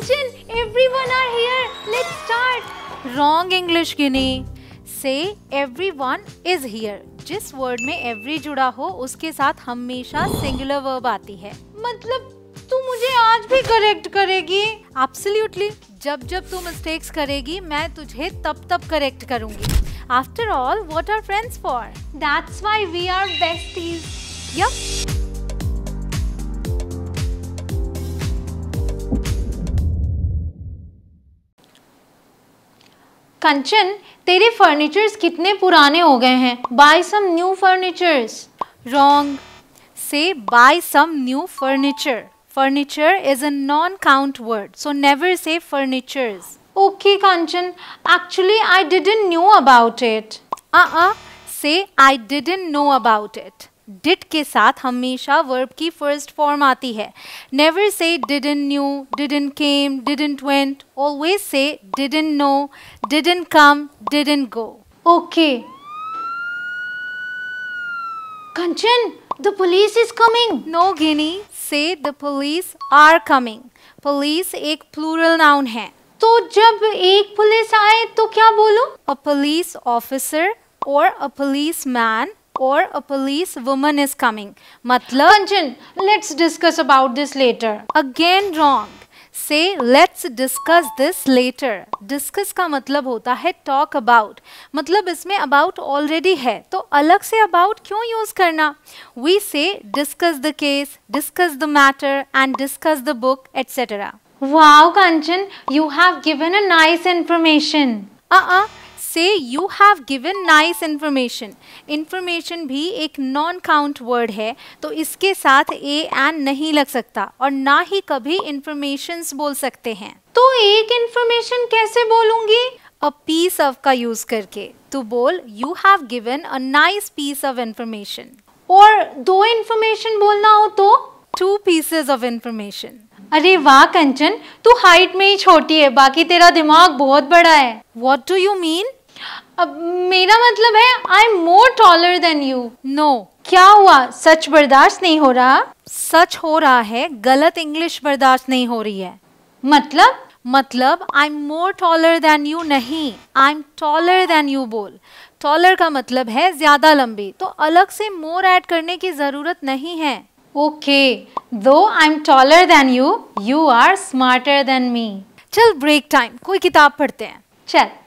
attention. everyone are here. Let's start. Wrong English, Ginny. Say everyone is here. जिस word में every जुड़ा हो उसके साथ हमेशा सिंगुलर वर्ब आती है मतलब तू मुझे आज भी करेक्ट करेगी एब्सोल्युटली जब जब तू मिस्टेक्स करेगी मैं तुझे तब तब करेक्ट करूंगी after all what are friends for that's why we are besties yup Kanchan तेरे फर्नीचर्स कितने पुराने हो गए हैं buy some new furnitures wrong say buy some new furniture furniture is a non count word so never say furnitures okay Kanchan actually I didn't knew about it ah say I didn't know about it did के साथ हमेशा verb की first form आती है never say didn't knew didn't came didn't went always say didn't know didn't come didn't go okay Kanchan the police is coming no Ginny say the police are coming police एक plural noun है तो जब एक police आए तो क्या बोलो अ police officer और a policeman or a police woman is coming. Matlab. मतलब Kanchan, let's discuss about this later. Again wrong. Say let's discuss this later discuss का मतलब होता है टॉक अबाउट मतलब इसमें अबाउट ऑलरेडी है तो अलग से अबाउट क्यों यूज़ करना we say discuss the case discuss the matter and discuss the book etcetera wow Kanchan you have given a nice information say you have given nice information information भी एक non count word है तो इसके साथ A N नहीं लग सकता और ना ही कभी इन्फॉर्मेशन बोल सकते हैं तो एक इन्फॉर्मेशन कैसे बोलूंगी अ पीस ऑफ का यूज़ करके तो बोल you have given a nice piece of information और दो इन्फॉर्मेशन बोलना हो तो टू पीसेस ऑफ इन्फॉर्मेशन अरे वाह कंचन तू हाइट में ही छोटी है बाकी तेरा दिमाग बहुत बड़ा है वॉट डू यू मीन अब मेरा मतलब है I am more taller than you no क्या हुआ सच बर्दाश्त नहीं हो रहा सच हो रहा है गलत इंग्लिश बर्दाश्त नहीं हो रही है मतलब मतलब I am more taller than you नहीं I am taller than you बोल टॉलर का मतलब है ज़्यादा लंबी तो अलग से मोर ऐड करने की ज़रूरत नहीं है ओके दो I am taller than you you are smarter than me चल ब्रेक टाइम कोई किताब पढ़ते हैं चल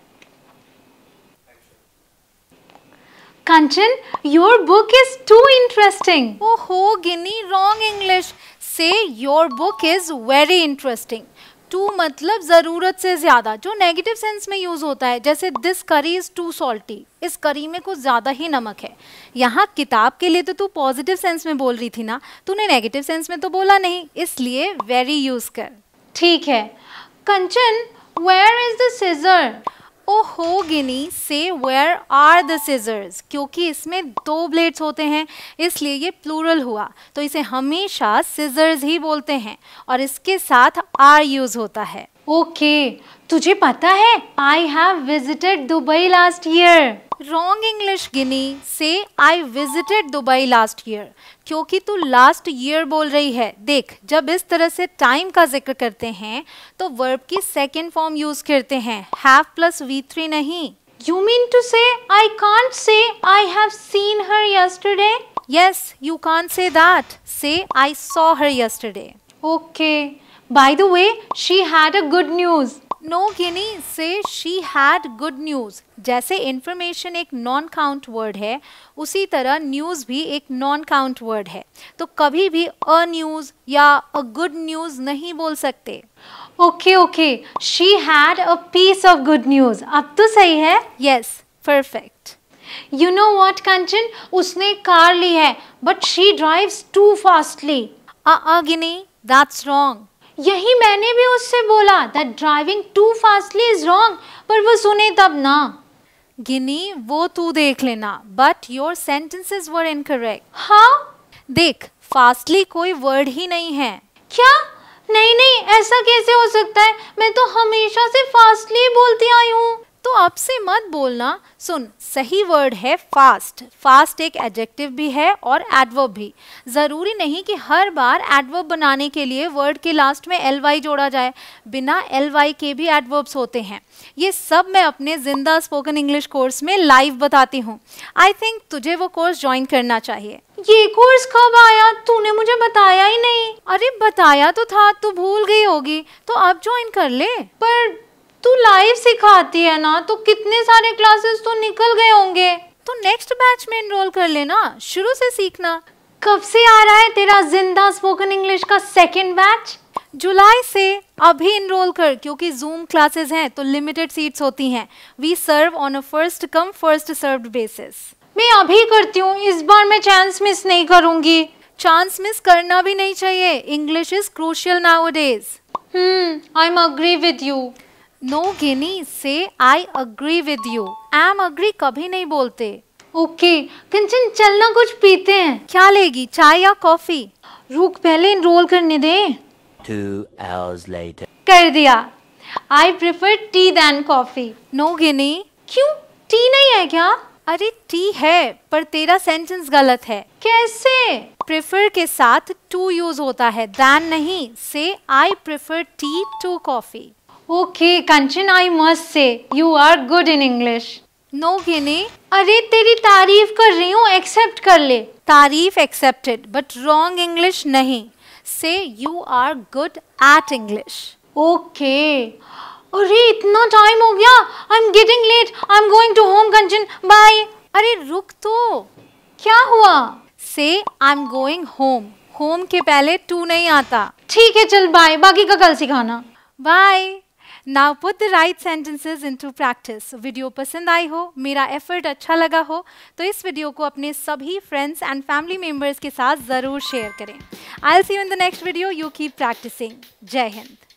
Kanchan, your book is too interesting. Oh ho, Ginny, wrong English. Say your book is very interesting. Too मतलब ज़रूरत से ज़्यादा जो नेगेटिव सेंस में यूज़ होता है जैसे दिस करी इज़ टू सॉल्टी इस करी में कुछ ज़्यादा ही नमक है यहाँ किताब के लिए तो तू पॉजिटिव सेंस में बोल रही थी ना तूने नेगेटिव सेंस में तो बोला नहीं इसलिए वेरी यूज़ कर ठीक है Kanchan where is the scissor ओहो गिनी से वेयर आर द सीजर्स क्योंकि इसमें दो ब्लेड्स होते हैं इसलिए ये प्लूरल हुआ तो इसे हमेशा सीजर्स ही बोलते हैं और इसके साथ आर यूज़ होता है ओके तुझे पता है I have visited Dubai last year wrong English Ginny say I visited Dubai last year क्योंकि तू लास्ट ईयर बोल रही है देख जब इस तरह से टाइम का जिक्र करते हैं तो वर्ब की सेकेंड फॉर्म यूज करते हैं हैव प्लस वी थ्री नहीं you mean to say I can't say I have seen her yesterday yes you can't say that say I saw her yesterday okay by the way she had a good news. No Ginny say she had good news जैसे information एक non count word है उसी तरह news भी एक non count word है तो कभी भी अ न्यूज़ या अ गुड न्यूज़ नहीं बोल सकते okay okay she had a piece of good news अब तो सही है yes perfect you know what Kanchan उसने कार ली है but she drives too fastly uh Ginny that's wrong यही मैंने भी उससे बोला that driving too fastly is wrong पर वो सुने तब ना गिनी वो तू देख लेना but your sentences were incorrect हाँ देख फास्टली कोई वर्ड ही नहीं है क्या नहीं नहीं ऐसा कैसे हो सकता है मैं तो हमेशा से फास्टली बोलती आई हूँ तो अब से मत बोलना सुन सही वर्ड है फास्ट फास्ट एक एडजेक्टिव भी है और एडवर्ब भी ज़रूरी नहीं कि हर बार एडवर्ब बनाने के लिए वर्ड के लास्ट में एल वाई जोड़ा जाए बिना एल वाई के भी एडवर्ब्स होते हैं ये सब मैं अपने जिंदा स्पोकन इंग्लिश कोर्स में लाइव बताती हूँ आई थिंक तुझे वो कोर्स ज्वाइन करना चाहिए ये कोर्स कब आया तूने मुझे बताया ही नहीं अरे बताया तो था तू भूल गई होगी तो अब ज्वाइन कर ले पर तू लाइव सिखाती है ना तो कितने सारे क्लासेस तो निकल गए होंगे तो नेक्स्ट बैच में एनरोल कर लेना शुरू से सीखना कब से आ रहा है तेरा जिंदा स्पोकन इंग्लिश का सेकेंड बैच जुलाई से अभी इनरोल कर क्योंकि जूम क्लासेस हैं तो लिमिटेड सीट्स होती हैं we serve on a first come first served basis मैं अभी करती हूँ इस बार मैं चांस मिस नहीं करूंगी चांस मिस करना भी नहीं चाहिए English is crucial nowadays hmm I am agree with you no Ginny say I agree with you I am agree कभी नहीं बोलते ओके किंचन चलना कुछ पीते हैं क्या लेगी चाय या कॉफी रुक पहले इनरोल करने दे टू आवर्स लेटर कर दिया I prefer tea than coffee no Ginny क्यों टी नहीं है क्या अरे टी है पर तेरा सेंटेंस गलत है कैसे प्रेफर के साथ टू यूज होता है दैन नहीं say I prefer tea to coffee okay Kanchan I must say you are good in English no Ginny अरे तेरी तारीफ कर रही हूँ एक्सेप्ट कर ले तारीफ एक्सेप्टेड बट रॉन्ग इंग्लिश नहीं say you are good at English okay अरे इतना टाइम हो गया I am getting late I am going to home Kanchan bye अरे रुक तो क्या हुआ say I am going home home के पहले टू नहीं आता ठीक है चल बाय बाकी का कल सिखाना bye Now put the right sentences into practice. Video pasand aayi ho, mera effort achha laga ho, to is video ko apne sabhi friends and family members ke saath zarur share I'll see you in the next video. You keep practicing. Jai Hind.